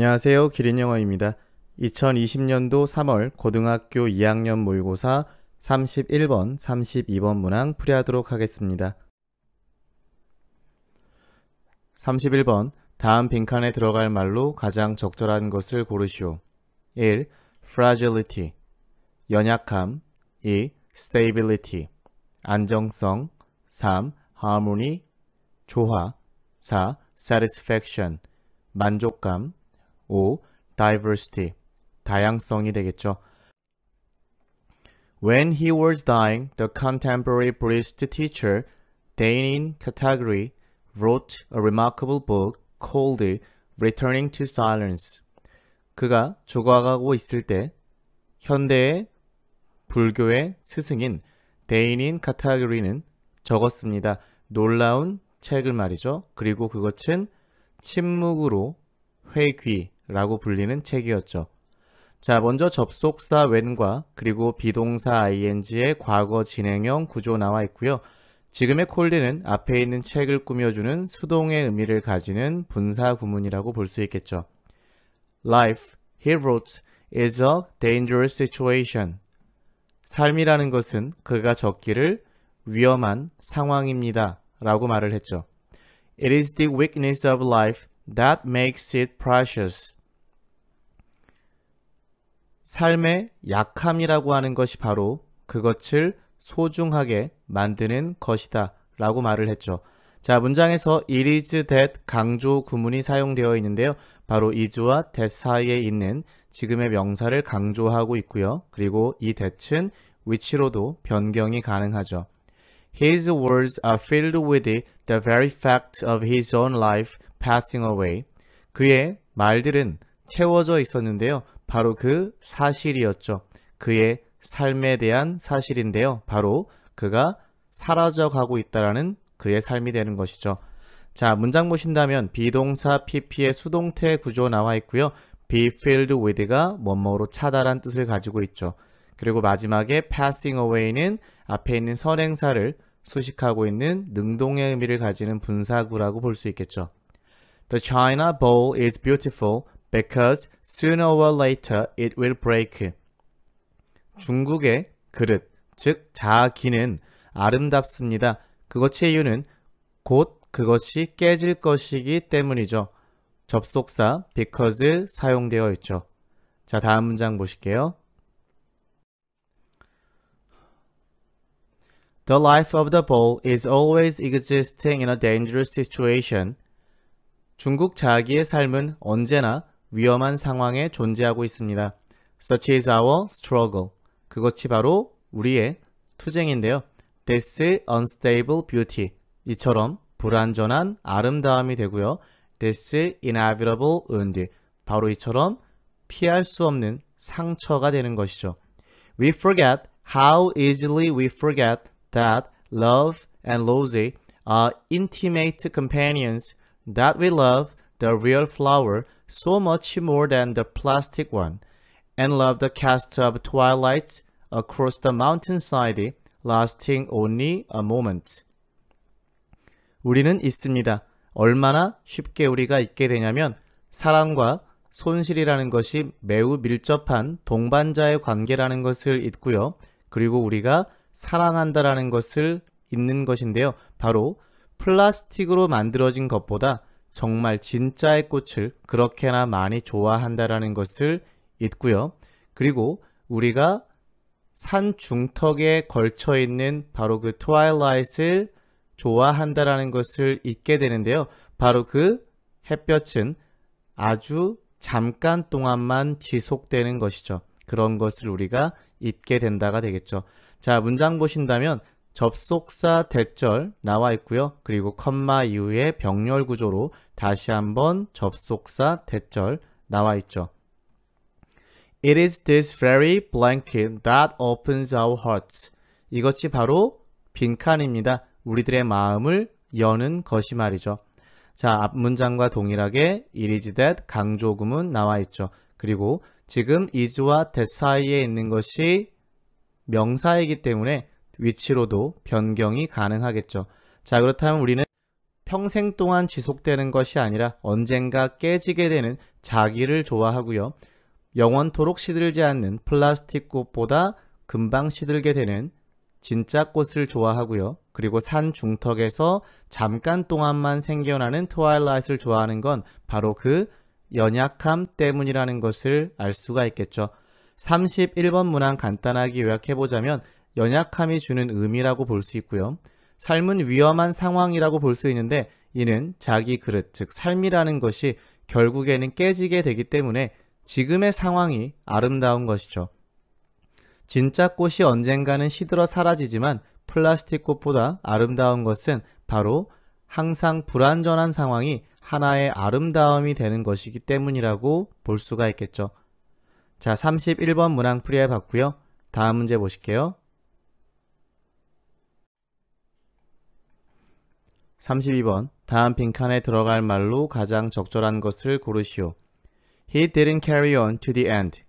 안녕하세요. 기린 영어입니다. 2020년도 3월 고등학교 2학년 모의고사 31번, 32번 문항 풀이하도록 하겠습니다. 31번. 다음 빈칸에 들어갈 말로 가장 적절한 것을 고르시오. 1. fragility 연약함 2. stability 안정성 3. harmony 조화 4. satisfaction 만족감 5. diversity, 다양성이 되겠죠. When he was dying, the contemporary Buddhist teacher, Dainin Katagiri, wrote a remarkable book called Returning to Silence. 그가 죽어가고 있을 때 현대의 불교의 스승인 데인인 카타그리는 적었습니다. 놀라운 책을 말이죠. 그리고 그것은 침묵으로 회귀, 라고 불리는 책이었죠. 자, 먼저 접속사 웬과 그리고 비동사 ing의 과거 진행형 구조 나와 있고요. 지금의 콜드는 앞에 있는 책을 꾸며주는 수동의 의미를 가지는 분사 구문이라고 볼 수 있겠죠. Life, he wrote, is a dangerous situation. 삶이라는 것은 그가 적기를 위험한 상황입니다. 라고 말을 했죠. It is the weakness of life that makes it precious. 삶의 약함이라고 하는 것이 바로 그것을 소중하게 만드는 것이다 라고 말을 했죠. 자, 문장에서 it is that 강조 구문이 사용되어 있는데요. 바로 is와 that 사이에 있는 지금의 명사를 강조하고 있고요. 그리고 이 that은 which로도 변경이 가능하죠. His words are filled with the very fact of his own life passing away. 그의 말들은 채워져 있었는데요. 바로 그 사실이었죠. 그의 삶에 대한 사실인데요. 바로 그가 사라져 가고 있다라는 그의 삶이 되는 것이죠. 자, 문장 보신다면 비동사 pp의 수동태 구조 나와 있고요. be filled with가 뭐뭐로 차다란 뜻을 가지고 있죠. 그리고 마지막에 passing away는 앞에 있는 선행사를 수식하고 있는 능동의 의미를 가지는 분사구라고 볼 수 있겠죠. The China Bowl is beautiful because sooner or later it will break. 중국의 그릇, 즉 자아기는 아름답습니다. 그것의 이유는 곧 그것이 깨질 것이기 때문이죠. 접속사 because 사용되어 있죠. 자, 다음 문장 보실게요. The life of the ball is always existing in a dangerous situation. 중국 자기의 삶은 언제나 위험한 상황에 존재하고 있습니다. Such is our struggle. 그것이 바로 우리의 투쟁인데요. This unstable beauty. 이처럼 불완전한 아름다움이 되고요. This inevitable wound. 바로 이처럼 피할 수 없는 상처가 되는 것이죠. We forget how easily we forget that love and loyalty are intimate companions that we love the real flower so much more than the plastic one, and loved the cast of twilight across the mountainside, lasting only a moment. 우리는 있습니다. 얼마나 쉽게 우리가 있게 되냐면 사랑과 손실이라는 것이 매우 밀접한 동반자의 관계라는 것을 잊고요. 그리고 우리가 사랑한다라는 것을 잊는 것인데요. 바로 플라스틱으로 만들어진 것보다 정말 진짜의 꽃을 그렇게나 많이 좋아한다라는 것을 잊고요. 그리고 우리가 산 중턱에 걸쳐 있는 바로 그트와일라잇을 좋아한다라는 것을 잊게 되는데요. 바로 그 햇볕은 아주 잠깐 동안만 지속되는 것이죠. 그런 것을 우리가 잊게 된다가 되겠죠. 자, 문장 보신다면 접속사 대절 나와 있고요. 그리고 컴마 이후에 병렬 구조로 다시 한번 접속사 대절 나와 있죠. It is this very blanket that opens our hearts. 이것이 바로 빈칸입니다. 우리들의 마음을 여는 것이 말이죠. 자, 앞 문장과 동일하게 it is that 강조구문 나와 있죠. 그리고 지금 is와 that 사이에 있는 것이 명사이기 때문에 위치로도 변경이 가능하겠죠. 자 그렇다면 우리는 평생 동안 지속되는 것이 아니라 언젠가 깨지게 되는 자기를 좋아하고요. 영원토록 시들지 않는 플라스틱 꽃보다 금방 시들게 되는 진짜 꽃을 좋아하고요. 그리고 산 중턱에서 잠깐 동안만 생겨나는 트와일라이트를 좋아하는 건 바로 그 연약함 때문이라는 것을 알 수가 있겠죠. 31번 문항 간단하게 요약해보자면 연약함이 주는 의미라고 볼 수 있고요. 삶은 위험한 상황이라고 볼 수 있는데 이는 자기 그릇, 즉 삶이라는 것이 결국에는 깨지게 되기 때문에 지금의 상황이 아름다운 것이죠. 진짜 꽃이 언젠가는 시들어 사라지지만 플라스틱 꽃보다 아름다운 것은 바로 항상 불완전한 상황이 하나의 아름다움이 되는 것이기 때문이라고 볼 수가 있겠죠. 자, 31번 문항 풀이해 봤고요. 다음 문제 보실게요. 32번 다음 빈칸에 들어갈 말로 가장 적절한 것을 고르시오. He didn't carry on to the end.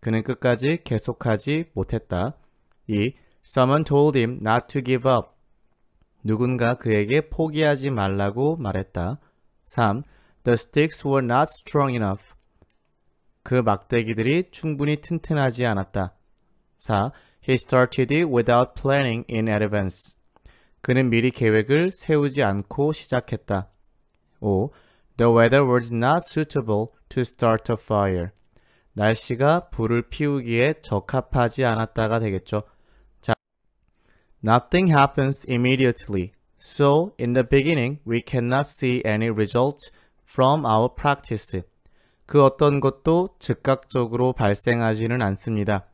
그는 끝까지 계속하지 못했다. 2. Someone told him not to give up. 누군가 그에게 포기하지 말라고 말했다. 3. The sticks were not strong enough. 그 막대기들이 충분히 튼튼하지 않았다. 4. He started it without planning in advance. 그는 미리 계획을 세우지 않고 시작했다. 5. The weather was not suitable to start a fire. 날씨가 불을 피우기에 적합하지 않았다가 되겠죠. 자, Nothing happens immediately. So in the beginning, we cannot see any results from our practice. 그 어떤 것도 즉각적으로 발생하지는 않습니다.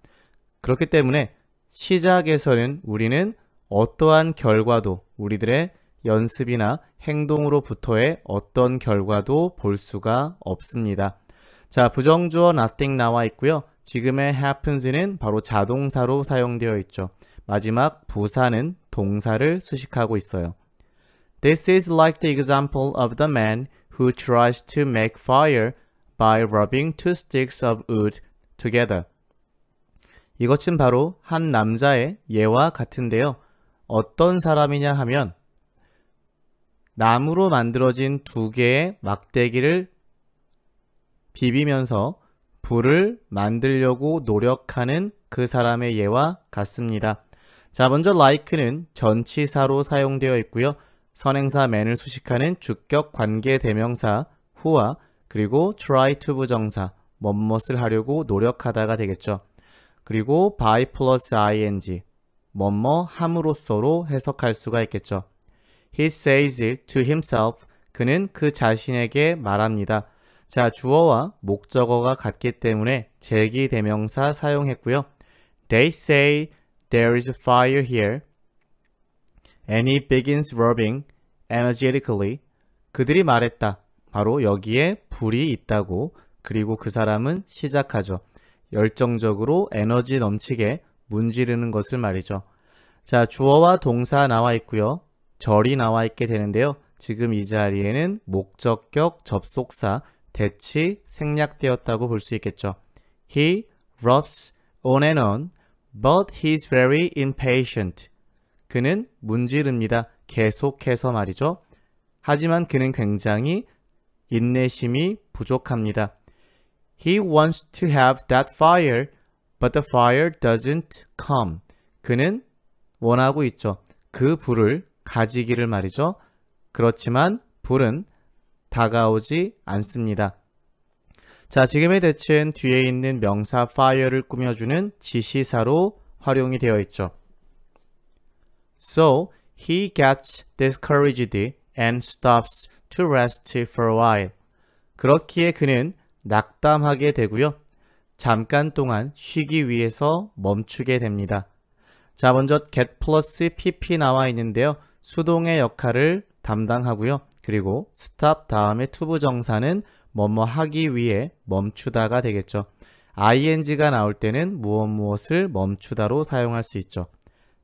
그렇기 때문에 시작에서는 우리는 어떠한 결과도 우리들의 연습이나 행동으로부터의 어떤 결과도 볼 수가 없습니다. 자, 부정주어 nothing 나와 있고요. 지금의 happens는 바로 자동사로 사용되어 있죠. 마지막 부사는 동사를 수식하고 있어요. This is like the example of the man who tries to make fire by rubbing two sticks of wood together. 이것은 바로 한 남자의 예와 같은데요. 어떤 사람이냐 하면 나무로 만들어진 두 개의 막대기를 비비면서 불을 만들려고 노력하는 그 사람의 예와 같습니다. 자 먼저 like는 전치사로 사용되어 있고요. 선행사 man을 수식하는 주격 관계 대명사 who와 그리고 try to 부정사 뭐뭇을 하려고 노력하다가 되겠죠. 그리고 by plus ing 뭐뭐 함으로써로 해석할 수가 있겠죠. He says it to himself. 그는 그 자신에게 말합니다. 자, 주어와 목적어가 같기 때문에 제기 대명사 사용했고요. They say there is a fire here. And he begins rubbing energetically. 그들이 말했다. 바로 여기에 불이 있다고. 그리고 그 사람은 시작하죠. 열정적으로 에너지 넘치게 문지르는 것을 말이죠. 자, 주어와 동사 나와 있고요. 절이 나와 있게 되는데요. 지금 이 자리에는 목적격 접속사 대치 생략되었다고 볼 수 있겠죠. He rubs on and on, but he's very impatient. 그는 문지릅니다. 계속해서 말이죠. 하지만 그는 굉장히 인내심이 부족합니다. He wants to have that fire But the fire doesn't come. 그는 원하고 있죠. 그 불을 가지기를 말이죠. 그렇지만 불은 다가오지 않습니다. 자, 지금의 대체는 뒤에 있는 명사 fire를 꾸며주는 지시사로 활용이 되어 있죠. So, he gets discouraged and stops to rest for a while. 그렇기에 그는 낙담하게 되고요. 잠깐 동안 쉬기 위해서 멈추게 됩니다. 자 먼저 get 플러스 pp 나와 있는데요. 수동의 역할을 담당하고요. 그리고 stop 다음에 투부 정사는 뭐뭐 하기 위해 멈추다가 되겠죠. ing가 나올 때는 무엇 무엇을 멈추다로 사용할 수 있죠.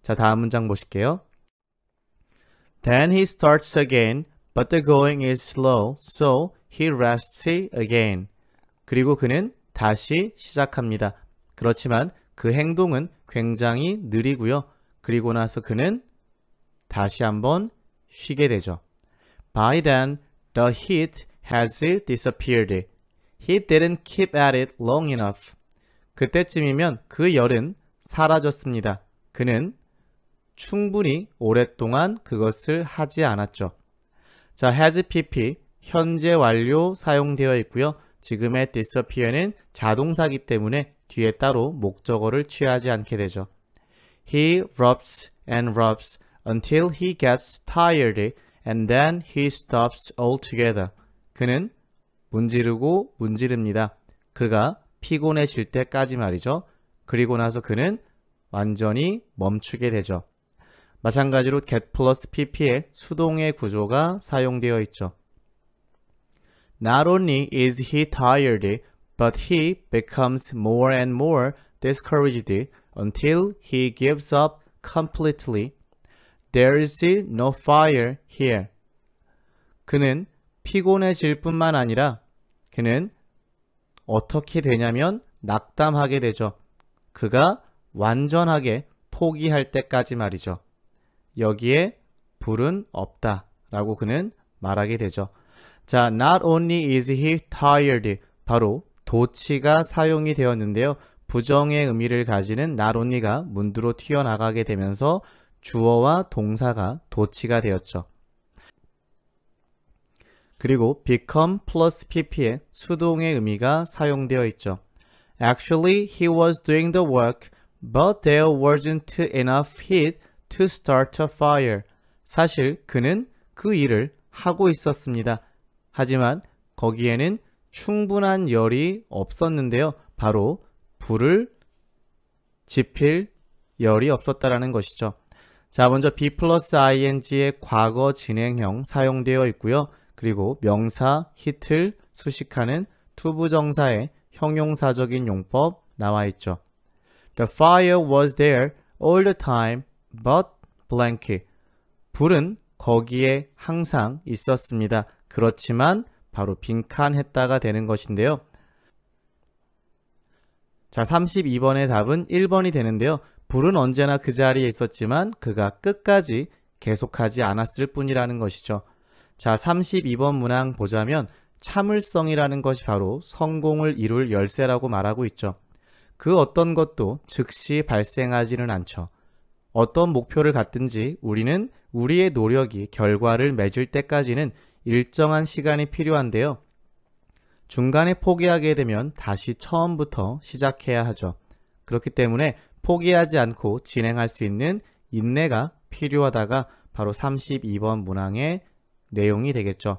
자 다음 문장 보실게요. Then he starts again, but the going is slow, so he rests again. 그리고 그는 다시 시작합니다. 그렇지만 그 행동은 굉장히 느리고요. 그리고 나서 그는 다시 한번 쉬게 되죠. By then, the heat has disappeared. He didn't keep at it long enough. 그때쯤이면 그 열은 사라졌습니다. 그는 충분히 오랫동안 그것을 하지 않았죠. 자, has pp 현재 완료 사용되어 있고요. 지금의 disappear는 자동사기 때문에 뒤에 따로 목적어를 취하지 않게 되죠. He rubs and rubs until he gets tired and then he stops altogether. 그는 문지르고 문지릅니다. 그가 피곤해질 때까지 말이죠. 그리고 나서 그는 완전히 멈추게 되죠. 마찬가지로 get plus pp의 수동의 구조가 사용되어 있죠. Not only is he tired, but he becomes more and more discouraged until he gives up completely. There is no fire here. 그는 피곤해질 뿐만 아니라 그는 어떻게 되냐면 낙담하게 되죠. 그가 완전하게 포기할 때까지 말이죠. 여기에 불은 없다 라고 그는 말하게 되죠. 자, not only is he tired. 바로 도치가 사용이 되었는데요. 부정의 의미를 가지는 not only가 문두로 튀어나가게 되면서 주어와 동사가 도치가 되었죠. 그리고 become plus pp의 수동의 의미가 사용되어 있죠. Actually, he was doing the work, but there wasn't enough heat to start a fire. 사실 그는 그 일을 하고 있었습니다. 하지만 거기에는 충분한 열이 없었는데요. 바로 불을 지필 열이 없었다라는 것이죠. 자, 먼저 be 플러스 ing의 과거 진행형 사용되어 있고요. 그리고 명사, 히틀, 수식하는 투부정사의 형용사적인 용법 나와 있죠. The fire was there all the time but blank. 불은 거기에 항상 있었습니다. 그렇지만 바로 빈칸했다가 되는 것인데요. 자, 32번의 답은 1번이 되는데요. 불은 언제나 그 자리에 있었지만 그가 끝까지 계속하지 않았을 뿐이라는 것이죠. 자, 32번 문항 보자면 참을성이라는 것이 바로 성공을 이룰 열쇠라고 말하고 있죠. 그 어떤 것도 즉시 발생하지는 않죠. 어떤 목표를 갖든지 우리는 우리의 노력이 결과를 맺을 때까지는 일정한 시간이 필요한데요. 중간에 포기하게 되면 다시 처음부터 시작해야 하죠. 그렇기 때문에 포기하지 않고 진행할 수 있는 인내가 필요하다가 바로 32번 문항의 내용이 되겠죠.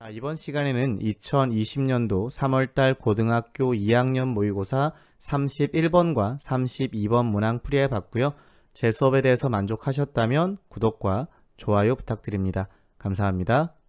자, 이번 시간에는 2020년도 3월달 고등학교 2학년 모의고사 31번과 32번 문항 풀이해 봤고요. 제 수업에 대해서 만족하셨다면 구독과 좋아요 부탁드립니다. 감사합니다.